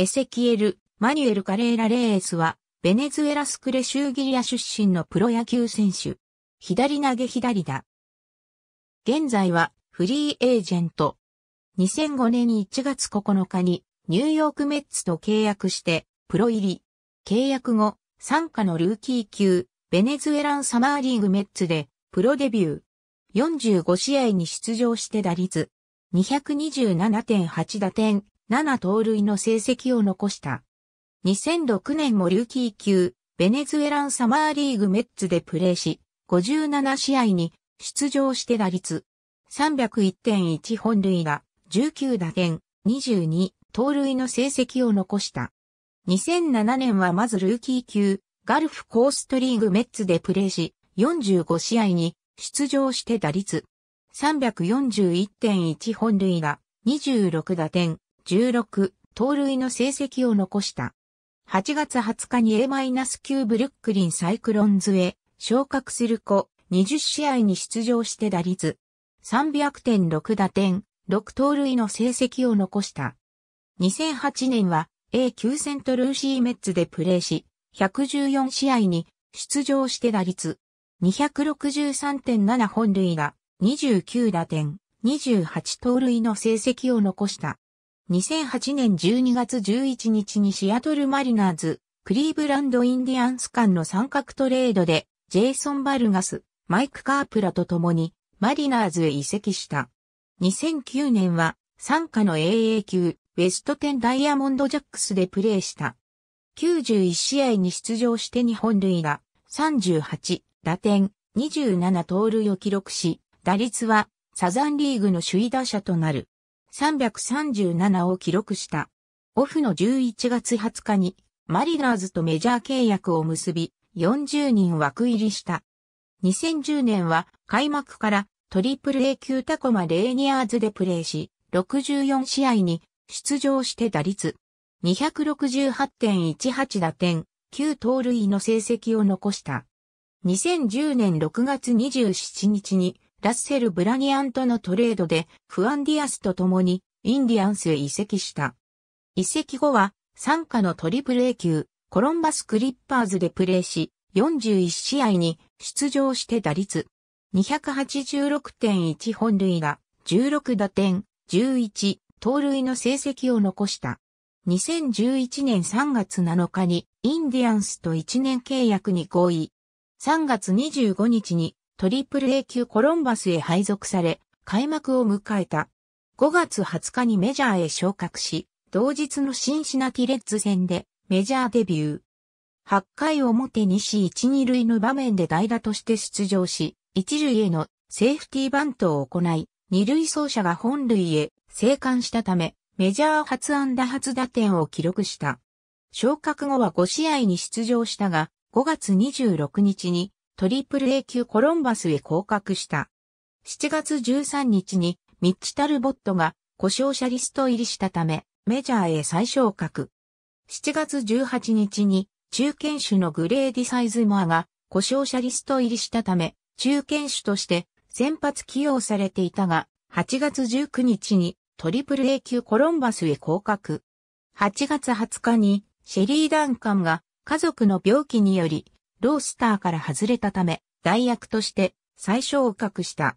エセキエル・マニュエル・カレーラ・レースは、ベネズエラスクレシューギリア出身のプロ野球選手。左投げ左だ。現在は、フリーエージェント。2005年1月9日に、ニューヨークメッツと契約して、プロ入り。契約後、参加のルーキー級、ベネズエランサマーリーグメッツで、プロデビュー。45試合に出場して打率。227.8打点、7盗塁の成績を残した。2006年もルーキー級、ベネズエランサマーリーグメッツでプレーし、57試合に出場して打率301.1本塁打、19打点、22盗塁の成績を残した。2007年はまずルーキー級、ガルフコーストリーグメッツでプレーし、45試合に出場して打率341.1本塁打、26打点、16、盗塁の成績を残した。8月20日に A-9 ブルックリンサイクロンズへ昇格する子、20試合に出場して打率、300.6打点、6盗塁の成績を残した。2008年は A 級セントルーシーメッツでプレーし、114試合に出場して打率、263.7本塁打、29打点、28盗塁の成績を残した。2008年12月11日にシアトルマリナーズ、クリーブランドインディアンス間の三角トレードで、ジェイソン・バルガス、マイク・カープラと共に、マリナーズへ移籍した。2009年は、参加の AA 級、ウェストテンダイヤモンドジャックスでプレーした。91試合に出場して日本塁が、38、打点、27盗塁を記録し、打率は、サザンリーグの首位打者となる。337を記録した。オフの11月20日にマリナーズとメジャー契約を結び40人枠入りした。2010年は開幕からトリプル A 級タコマレーニアーズでプレーし64試合に出場して打率268.18打点9盗塁の成績を残した。2010年6月27日にラッセル・ブラニアンとのトレードで、フアンディアスと共に、インディアンスへ移籍した。移籍後は、参加のトリプル A 級、コロンバス・クリッパーズでプレーし、41試合に出場して打率、286.1本塁打、16打点、11、盗塁の成績を残した。2011年3月7日にインディアンスと1年契約に合意。3月25日にトリプル A 級コロンバスへ配属され、開幕を迎えた。5月20日にメジャーへ昇格し、同日のシンシナティレッズ戦でメジャーデビュー。8回表西1、2塁の場面で代打として出場し、1塁へのセーフティーバントを行い、2塁走者が本塁へ生還したため、メジャー初安打初打点を記録した。昇格後は5試合に出場したが、5月26日にトリプル A 級コロンバスへ降格した。7月13日にミッチ・タルボットが故障者リスト入りしたため、メジャーへ再昇格。7月18日に中堅手のグレーディ・サイズモアが故障者リスト入りしたため、中堅手として先発起用されていたが、8月19日にトリプル A 級コロンバスへ降格。8月20日にシェリー・ダンカンが家族の病気によりロースターから外れたため、代役として最再を格した。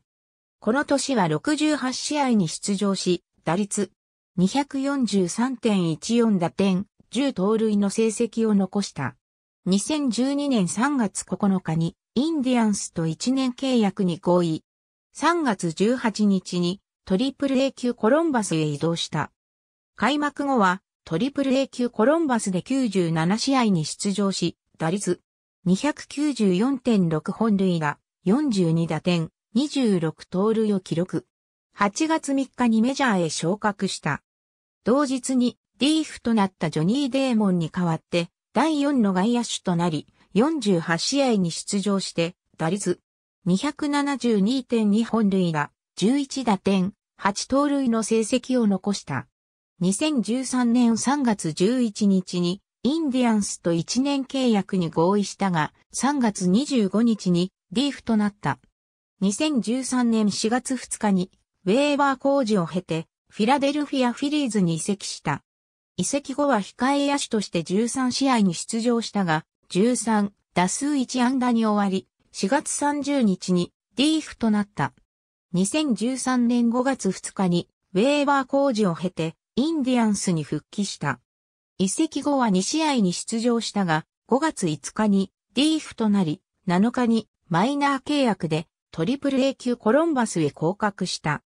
この年は68試合に出場し、打率243.14打点、10盗塁の成績を残した。2012年3月9日にインディアンスと1年契約に合意。3月18日にトリプル A 級コロンバスへ移動した。開幕後はトリプル A 級コロンバスで97試合に出場し、打率294.6本塁打、42打点、26盗塁を記録。8月3日にメジャーへ昇格した。同日にリーフとなったジョニー・デーモンに代わって、第4の外野手となり、48試合に出場して、打率272.2本塁打、11打点、8盗塁の成績を残した。2013年3月11日にインディアンスと1年契約に合意したが、3月25日にリーフとなった。2013年4月2日に、ウェーバー工事を経て、フィラデルフィアフィリーズに移籍した。移籍後は控え野手として13試合に出場したが、13、打数1安打に終わり、4月30日にリーフとなった。2013年5月2日に、ウェーバー工事を経て、インディアンスに復帰した。移籍後は2試合に出場したが、5月5日にィーフとなり、7日にマイナー契約でトリプル A 級コロンバスへ降格した。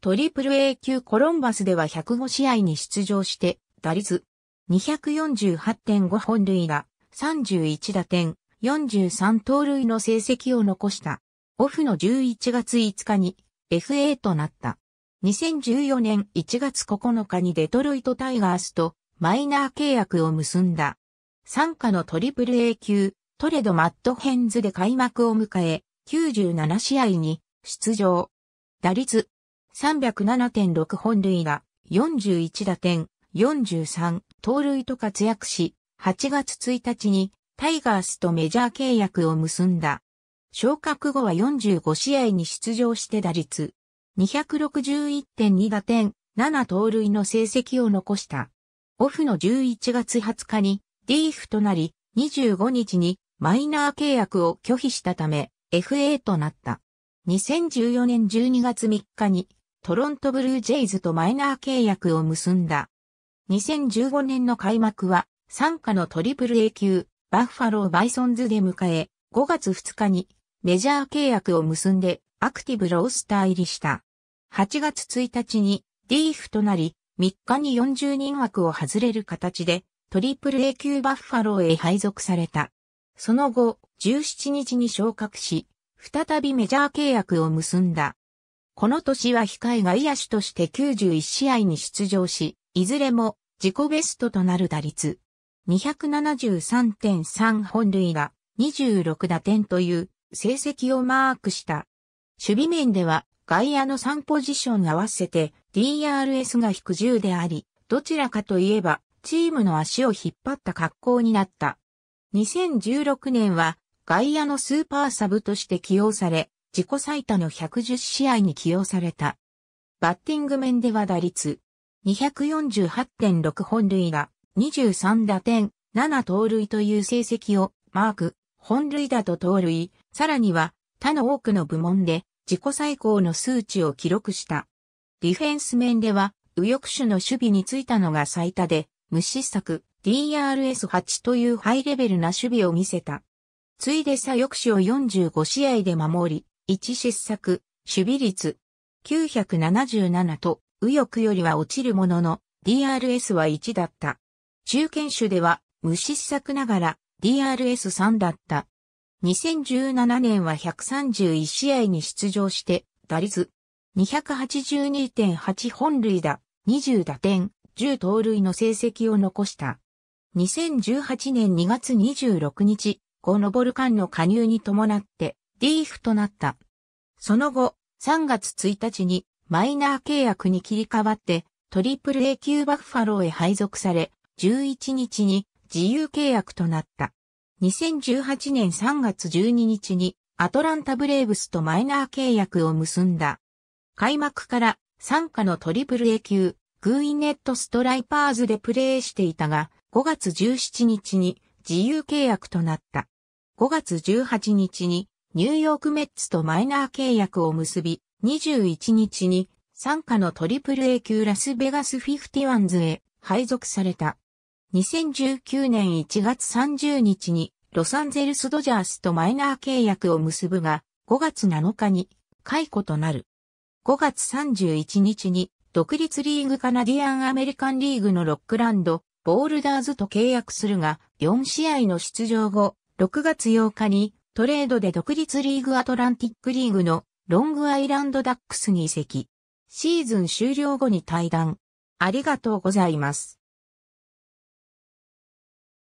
トリプル A 級コロンバスでは105試合に出場して、打率248.5本塁打、31打点、43盗塁の成績を残した。オフの11月5日に FA となった。2014年1月9日にデトロイトタイガースとマイナー契約を結んだ。参加の AAA 級、トレド・マッド・ヘンズで開幕を迎え、97試合に出場。打率307.6本塁打、41打点、43盗塁と活躍し、8月1日にタイガースとメジャー契約を結んだ。昇格後は45試合に出場して打率261.2打点、7盗塁の成績を残した。オフの11月20日に DF となり、25日にマイナー契約を拒否したため FA となった。2014年12月3日にトロントブルージェイズとマイナー契約を結んだ。2015年の開幕は参加のトリプル A 級バッファローバイソンズで迎え、5月2日にメジャー契約を結んでアクティブロースター入りした。8月1日に DF となり、3日に40人枠を外れる形で、トリプル A 級バッファローへ配属された。その後、17日に昇格し、再びメジャー契約を結んだ。この年は控え外野手として91試合に出場し、いずれも自己ベストとなる打率。273.3本塁打、26打点という成績をマークした。守備面では外野の3ポジション合わせて DRS が引く10であり、どちらかといえば、チームの足を引っ張った格好になった。2016年は、外野のスーパーサブとして起用され、自己最多の110試合に起用された。バッティング面では打率、248.6本塁打、23打点、7盗塁という成績をマーク、本塁打と盗塁、さらには他の多くの部門で自己最高の数値を記録した。ディフェンス面では、右翼手の守備についたのが最多で、無失策 DRS8 というハイレベルな守備を見せた。ついで左翼手を45試合で守り、1失策、守備率977と右翼よりは落ちるものの DRS は1だった。中堅手では無失策ながら DRS3 だった2017年は131試合に出場して、打率282.8本塁打、20打点、10盗塁の成績を残した。2018年2月26日、ゴノボルカンの加入に伴って、リーフとなった。その後、3月1日にマイナー契約に切り替わって、トリプル A 級バッファローへ配属され、11日に自由契約となった。2018年3月12日にアトランタブレーブスとマイナー契約を結んだ。開幕から参加のトリプル A 級、グーイネットストライパーズでプレーしていたが、5月17日に自由契約となった。5月18日にニューヨークメッツとマイナー契約を結び、21日に参加のトリプル A 級ラスベガスフィフティワンズへ配属された。2019年1月30日にロサンゼルスドジャースとマイナー契約を結ぶが、5月7日に解雇となる。5月31日に独立リーグカナディアンアメリカンリーグのロックランド、ボールダーズと契約するが、4試合の出場後、6月8日にトレードで独立リーグアトランティックリーグのロングアイランドダックスに移籍。シーズン終了後に対談。ありがとうございます。